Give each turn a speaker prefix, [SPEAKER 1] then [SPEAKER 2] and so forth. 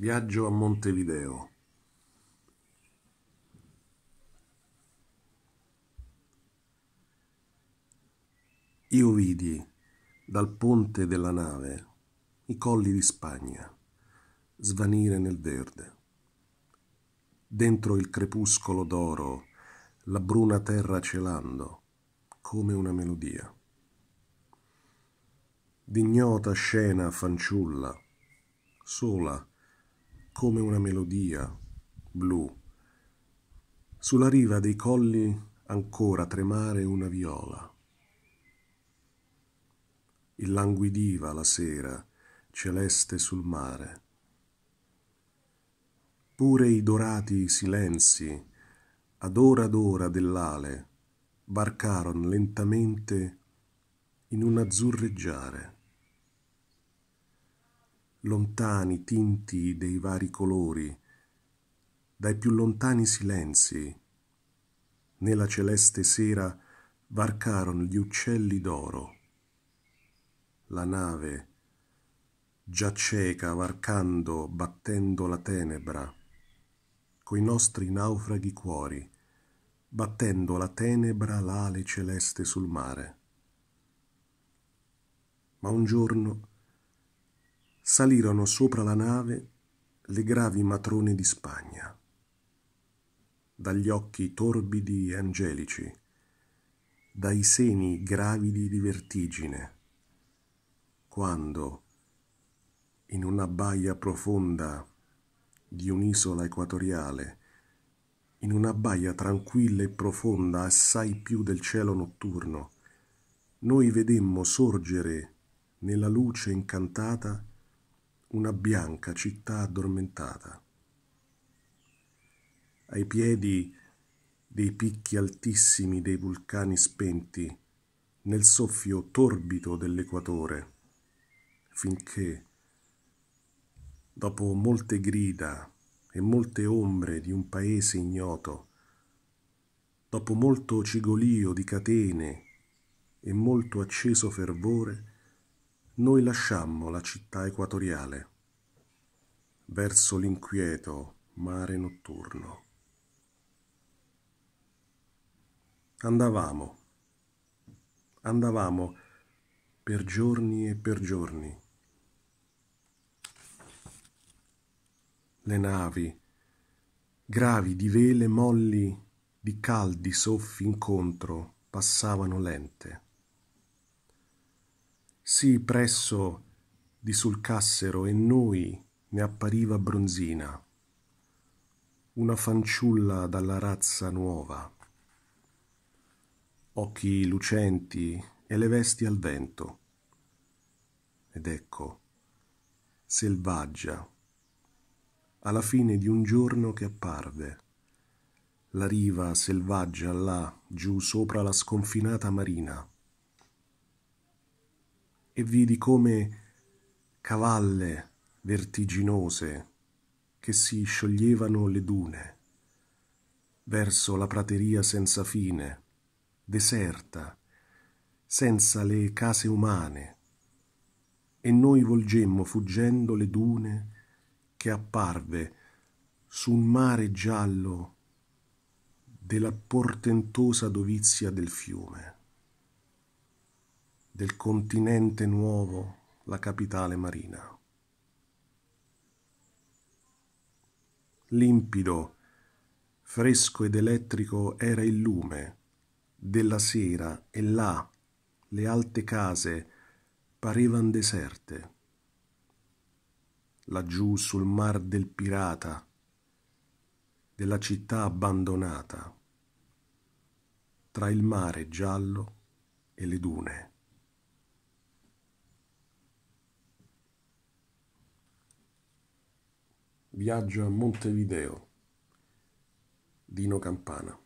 [SPEAKER 1] Viaggio a Montevideo. Io vidi dal ponte della nave i colli di Spagna svanire nel verde. Dentro il crepuscolo d'oro, la bruna terra celando come una melodia. D'ignota scena fanciulla, sola, come una melodia blu. Sulla riva dei colli ancora tremare una viola. Illanguidiva la sera celeste sul mare. Pure i dorati silenzi ad ora ad ora dell'ale barcaron lentamente in un azzurreggiare lontani tinti dei vari colori, dai più lontani silenzi. Nella celeste sera varcarono gli uccelli d'oro. La nave, già cieca, varcando, battendo la tenebra, coi nostri naufraghi cuori, battendo la tenebra l'ale celeste sul mare. Ma un giorno salirono sopra la nave le gravi matrone di Spagna. Dagli occhi torbidi e angelici, dai seni gravidi di vertigine, quando, in una baia profonda di un'isola equatoriale, in una baia tranquilla e profonda assai più del cielo notturno, noi vedemmo sorgere nella luce incantata una bianca città addormentata. Ai piedi dei picchi altissimi dei vulcani spenti, nel soffio torbido dell'equatore, finché, dopo molte grida e molte ombre di un paese ignoto, dopo molto cigolio di catene e molto acceso fervore, noi lasciammo la città equatoriale verso l'inquieto mare notturno. Andavamo, andavamo per giorni e per giorni. Le navi, gravi di vele molli, di caldi soffi incontro, passavano lente sì presso di sul cassero e noi ne appariva bronzina, una fanciulla dalla razza nuova, occhi lucenti e le vesti al vento. Ed ecco, selvaggia, alla fine di un giorno che apparve, la riva selvaggia là, giù sopra la sconfinata marina, e vidi come cavalle vertiginose che si scioglievano le dune verso la prateria senza fine, deserta, senza le case umane, e noi volgemmo fuggendo le dune che apparve su un mare giallo della portentosa dovizia del fiume del continente nuovo, la capitale marina. Limpido, fresco ed elettrico era il lume della sera e là le alte case parevan deserte. Laggiù sul mar del pirata, della città abbandonata, tra il mare giallo e le dune. Viaggio a Montevideo. Dino Campana.